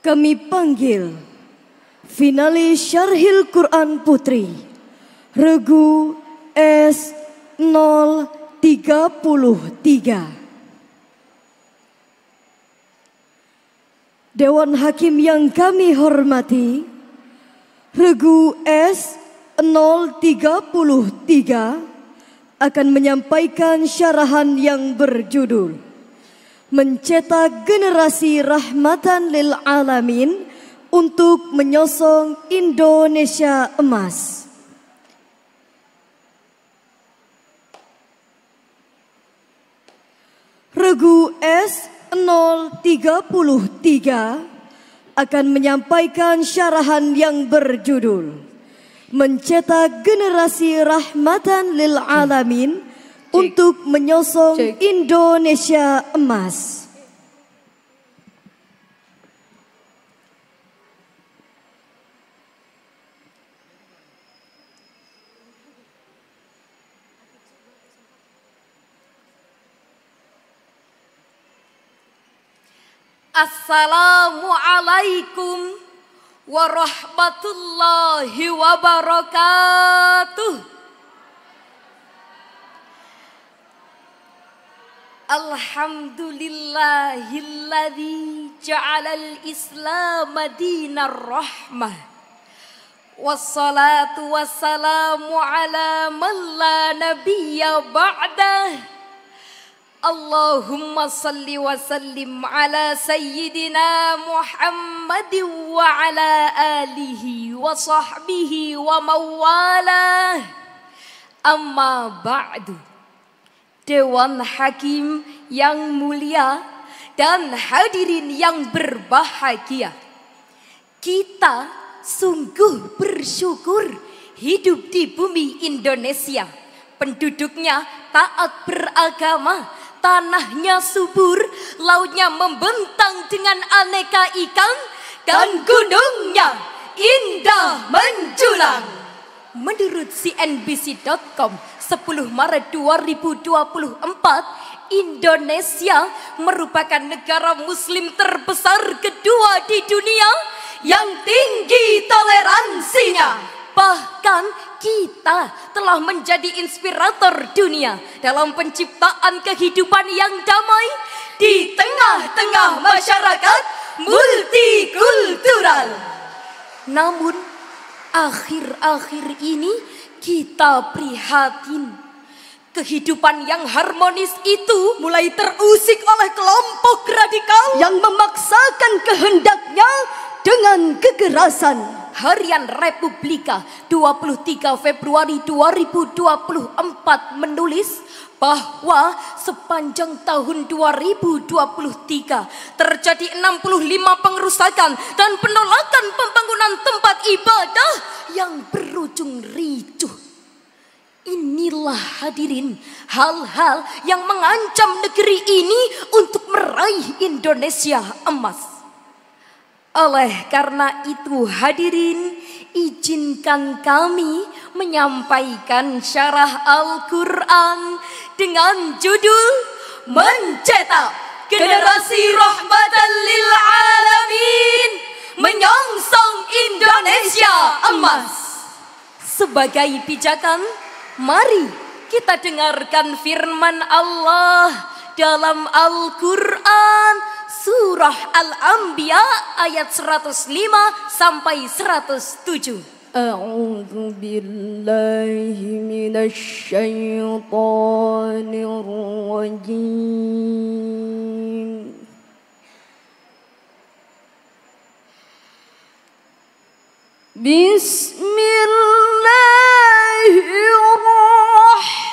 kami panggil finalis Syarhil Quran Putri Regu S 033 Dewan Hakim yang kami hormati Regu S 033 akan menyampaikan syarahan yang berjudul mencetak generasi rahmatan lil alamin untuk menyosong Indonesia emas. Regu S033 akan menyampaikan syarahan yang berjudul Mencetak Generasi Rahmatan Lil Alamin untuk menyosong Cik. Indonesia emas. Assalamualaikum warahmatullahi wabarakatuh. الحمد لله الذي جعل الإسلام دين الرحمة والصلاة والسلام على من لا نبي بعده اللهم صل وسلم على سيدنا محمد وعلى آله وصحبه وموالاه أما بعد Dewan Hakim yang mulia dan hadirin yang berbahagia. Kita sungguh bersyukur hidup di bumi Indonesia. Penduduknya taat beragama, tanahnya subur, lautnya membentang dengan aneka ikan, dan gunungnya indah menjulang. Menurut CNBC.com, 10 Maret 2024, Indonesia merupakan negara muslim terbesar kedua di dunia yang tinggi toleransinya. Bahkan kita telah menjadi inspirator dunia dalam penciptaan kehidupan yang damai di tengah-tengah masyarakat multikultural. Namun Akhir-akhir ini kita prihatin. Kehidupan yang harmonis itu mulai terusik oleh kelompok radikal yang memaksakan kehendaknya dengan kekerasan harian Republika 23 Februari 2024 menulis bahwa sepanjang tahun 2023 terjadi 65 pengerusakan dan penolakan pembangunan tempat ibadah yang berujung ricuh. Inilah hadirin hal-hal yang mengancam negeri ini untuk meraih Indonesia emas. Oleh karena itu hadirin izinkan kami menyampaikan syarah Al-Quran dengan judul Mencetak Generasi Rahmatan Lil Alamin Menyongsong Indonesia Emas Sebagai pijakan, mari kita dengarkan firman Allah dalam Al-Quran surah Al-Anbiya ayat 105 sampai 107. A'udzu billahi minasyaitonir rajim. Bismillahirrahmanirrahim.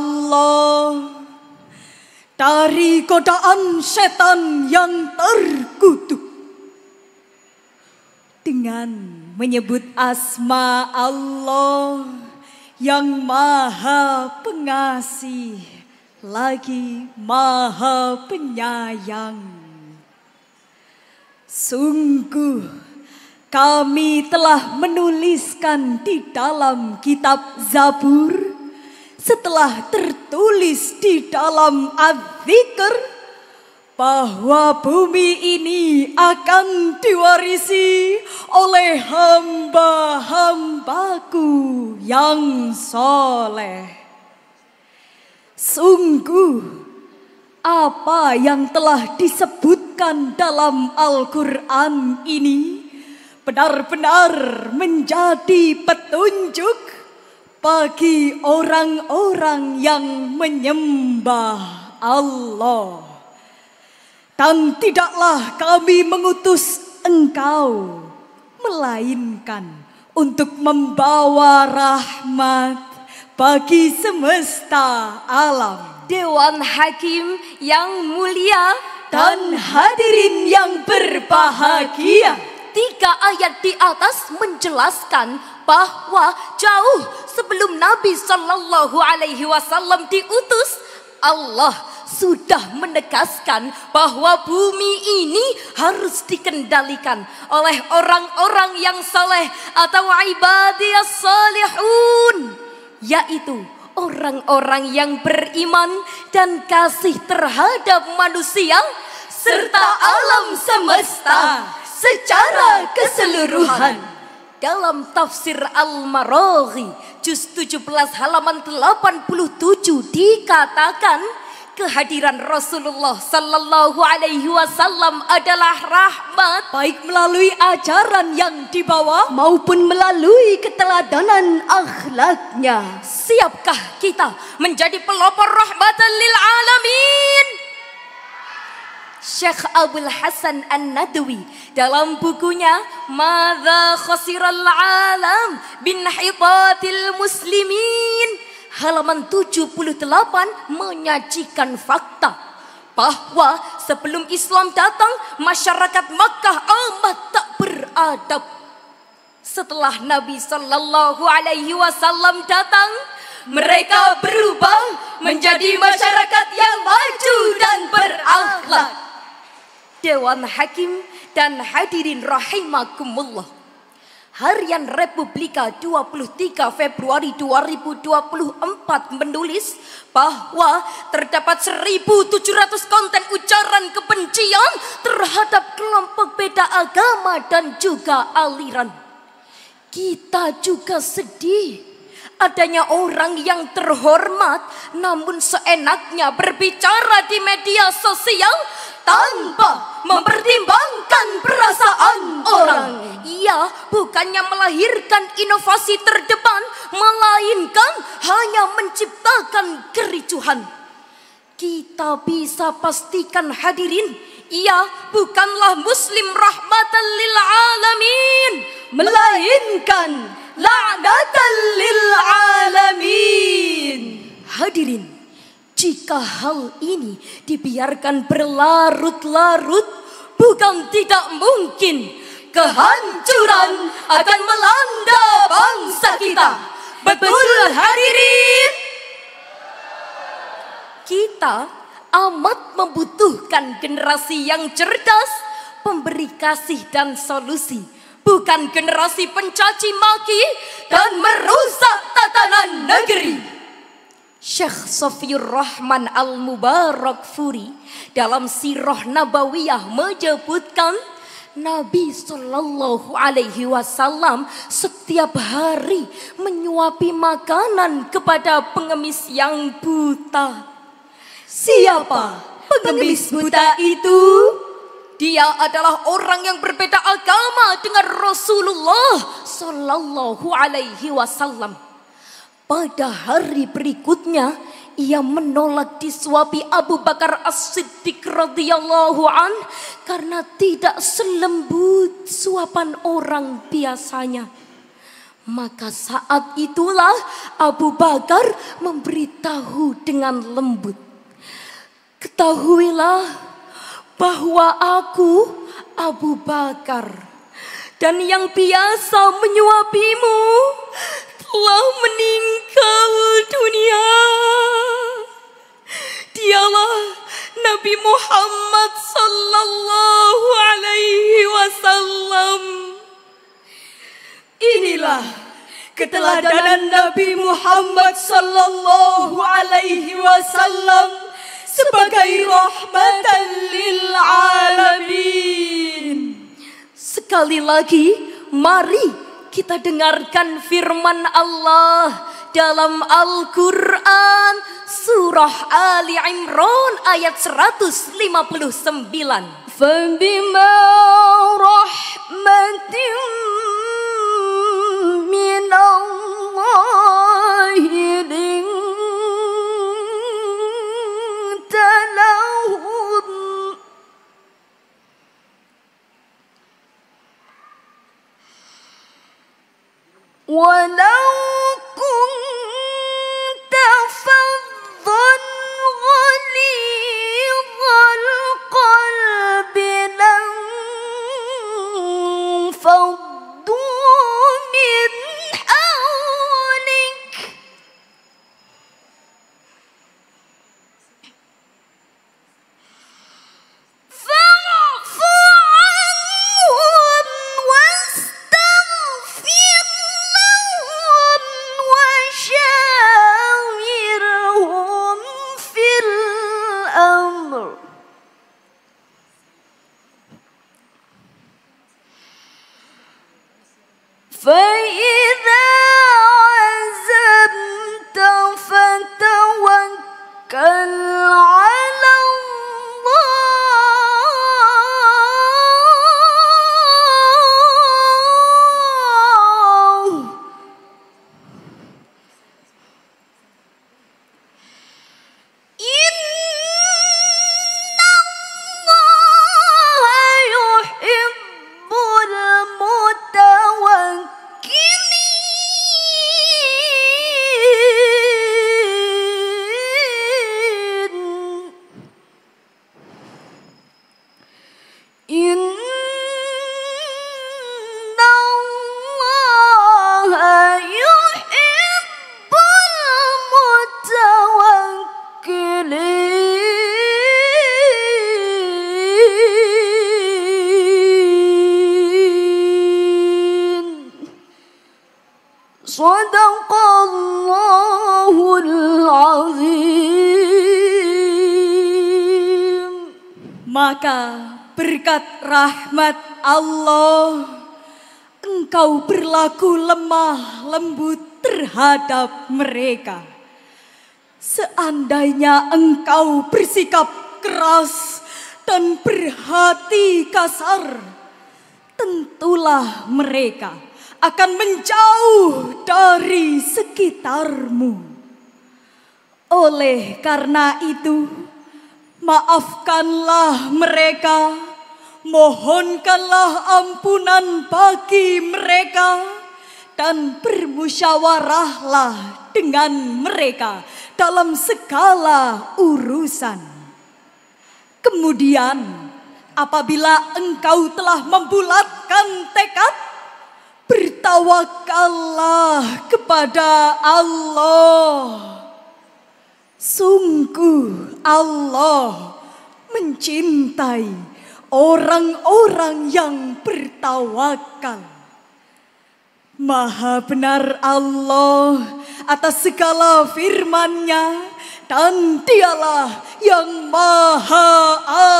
Allah dari godaan setan yang terkutuk dengan menyebut asma Allah yang maha pengasih lagi maha penyayang. Sungguh kami telah menuliskan di dalam kitab Zabur setelah tertulis di dalam adzikr bahwa bumi ini akan diwarisi oleh hamba-hambaku yang soleh. Sungguh apa yang telah disebutkan dalam Al-Quran ini benar-benar menjadi petunjuk bagi orang-orang yang menyembah Allah. Dan tidaklah kami mengutus engkau, melainkan untuk membawa rahmat bagi semesta alam. Dewan Hakim yang mulia dan hadirin yang berbahagia. Tiga ayat di atas menjelaskan bahwa jauh sebelum Nabi Shallallahu Alaihi Wasallam diutus, Allah sudah menegaskan bahwa bumi ini harus dikendalikan oleh orang-orang yang saleh atau ibadiah salihun. Yaitu orang-orang yang beriman dan kasih terhadap manusia serta alam semesta secara keseluruhan dalam tafsir Al-Maraghi juz 17 halaman 87 dikatakan kehadiran Rasulullah Sallallahu Alaihi Wasallam adalah rahmat baik melalui ajaran yang dibawa maupun melalui keteladanan akhlaknya. Siapkah kita menjadi pelopor rahmatan lil alamin? Syekh Abdul Hasan An-Nadwi dalam bukunya Madza Khasiral Alam bin Hitatil Muslimin halaman 78 menyajikan fakta bahwa sebelum Islam datang masyarakat Makkah amat tak beradab. Setelah Nabi Shallallahu Alaihi Wasallam datang, mereka berubah menjadi masyarakat yang maju dan berakhlak. Dewan Hakim dan hadirin rahimakumullah. Harian Republika 23 Februari 2024 menulis bahwa terdapat 1.700 konten ujaran kebencian terhadap kelompok beda agama dan juga aliran. Kita juga sedih Adanya orang yang terhormat namun seenaknya berbicara di media sosial tanpa mempertimbangkan perasaan orang. Ia bukannya melahirkan inovasi terdepan, melainkan hanya menciptakan kericuhan. Kita bisa pastikan hadirin, ia bukanlah muslim rahmatan lil alamin, melainkan la'natan lil alamin. Hadirin, jika hal ini dibiarkan berlarut-larut, bukan tidak mungkin kehancuran akan melanda bangsa kita. Betul hadirin? Kita amat membutuhkan generasi yang cerdas, pemberi kasih dan solusi bukan generasi pencaci maki dan merusak tatanan negeri. Syekh Sofiur Rahman Al-Mubarak Furi dalam Sirah Nabawiyah menyebutkan Nabi Shallallahu Alaihi Wasallam setiap hari menyuapi makanan kepada pengemis yang buta. Siapa pengemis buta itu? Dia adalah orang yang berbeda agama dengan Rasulullah Sallallahu Alaihi Wasallam. Pada hari berikutnya, ia menolak disuapi Abu Bakar As-Siddiq radhiyallahu an karena tidak selembut suapan orang biasanya. Maka saat itulah Abu Bakar memberitahu dengan lembut. Ketahuilah bahwa aku Abu Bakar dan yang biasa menyuapimu telah meninggal dunia. Dialah Nabi Muhammad sallallahu alaihi wasallam. Inilah keteladanan Nabi Muhammad sallallahu alaihi wasallam sebagai rahmatan lil alamin. Sekali lagi, mari kita dengarkan firman Allah dalam Al-Quran Surah Ali Imran ayat 159. فَبِمَا رَحْمَةٍ مِّنَ اللَّهِ صدق الله العظيم maka berkat rahmat Allah engkau berlaku lemah lembut terhadap mereka seandainya engkau bersikap keras dan berhati kasar tentulah mereka akan menjauh dari sekitarmu. Oleh karena itu, maafkanlah mereka, mohonkanlah ampunan bagi mereka, dan bermusyawarahlah dengan mereka dalam segala urusan. Kemudian, apabila engkau telah membulatkan tekad Tawakallah kepada Allah. Sungguh Allah mencintai orang-orang yang bertawakal. Maha benar Allah atas segala firman-Nya dan dialah yang maha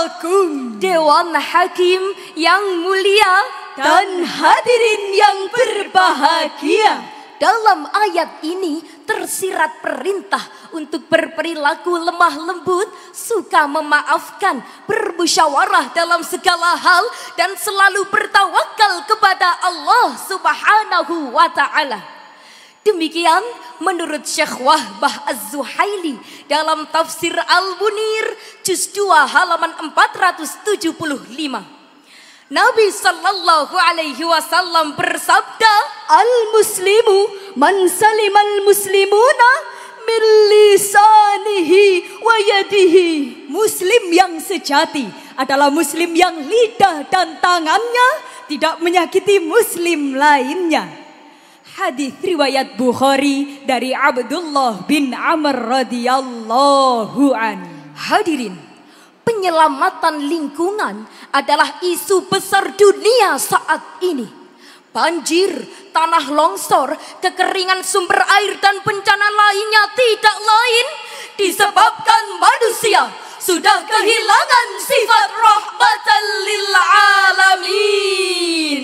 agung. Dewan Hakim yang mulia dan hadirin yang berbahagia, dalam ayat ini tersirat perintah untuk berperilaku lemah lembut, suka memaafkan, bermusyawarah dalam segala hal dan selalu bertawakal kepada Allah Subhanahu wa taala. Demikian menurut Syekh Wahbah Az-Zuhaili dalam tafsir Al-Munir juz 2 halaman 475. Nabi Shallallahu Alaihi Wasallam bersabda, Al Muslimu man salim al Muslimuna min lisanihi wa yadihi. Muslim yang sejati adalah Muslim yang lidah dan tangannya tidak menyakiti Muslim lainnya. Hadis riwayat Bukhari dari Abdullah bin Amr radhiyallahu an. Hadirin, Penyelamatan lingkungan adalah isu besar dunia saat ini. Banjir, tanah longsor, kekeringan sumber air dan bencana lainnya tidak lain disebabkan manusia sudah kehilangan sifat rahmatan lil alamin.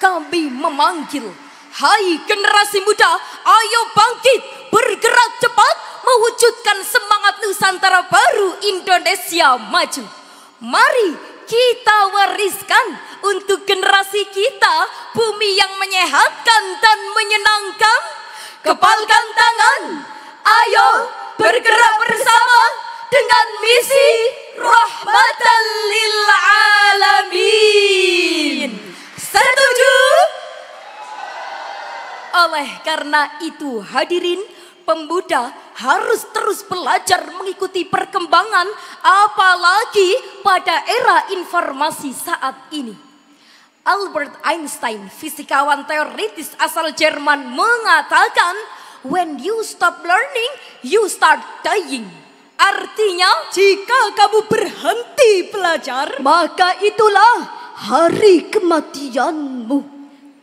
Kami memanggil Hai generasi muda, ayo bangkit, bergerak cepat, mewujudkan semangat Nusantara baru Indonesia maju. Mari kita wariskan untuk generasi kita bumi yang menyehatkan dan menyenangkan. Kepalkan tangan, ayo bergerak bersama dengan misi karena itu hadirin pemuda harus terus belajar mengikuti perkembangan apalagi pada era informasi saat ini. Albert Einstein, fisikawan teoritis asal Jerman mengatakan, when you stop learning, you start dying. Artinya, jika kamu berhenti belajar, maka itulah hari kematianmu.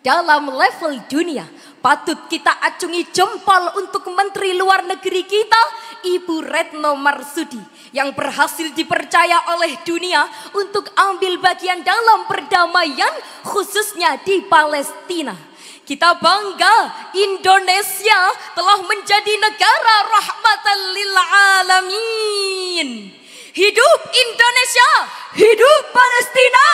Dalam level dunia, Patut kita acungi jempol untuk Menteri Luar Negeri kita, Ibu Retno Marsudi, yang berhasil dipercaya oleh dunia untuk ambil bagian dalam perdamaian khususnya di Palestina. Kita bangga Indonesia telah menjadi negara rahmatan lil alamin. Hidup Indonesia, hidup Palestina.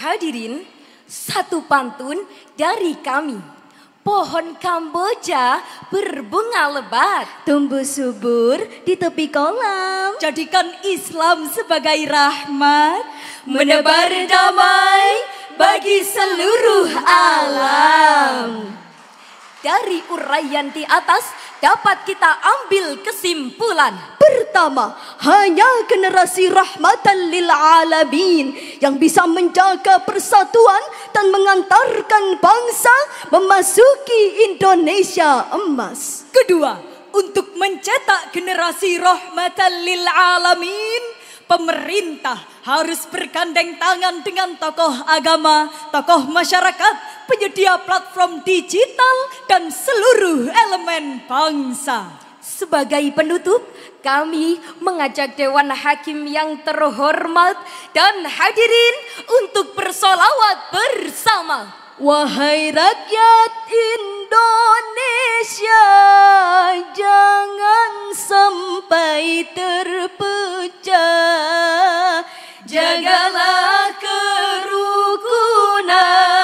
Hadirin, satu pantun dari kami. Pohon kamboja berbunga lebat. Tumbuh subur di tepi kolam. Jadikan Islam sebagai rahmat. Menebar damai bagi seluruh alam. Dari uraian di atas dapat kita ambil kesimpulan. Pertama, hanya generasi rahmatan lil alamin yang bisa menjaga persatuan dan mengantarkan bangsa memasuki Indonesia emas. Kedua, untuk mencetak generasi rahmatan lil alamin pemerintah harus bergandeng tangan dengan tokoh agama, tokoh masyarakat, penyedia platform digital, dan seluruh elemen bangsa. Sebagai penutup, kami mengajak Dewan Hakim yang terhormat dan hadirin untuk bersolawat bersama. Wahai rakyat Indonesia, jangan sampai terpecah. Jagalah kerukunan.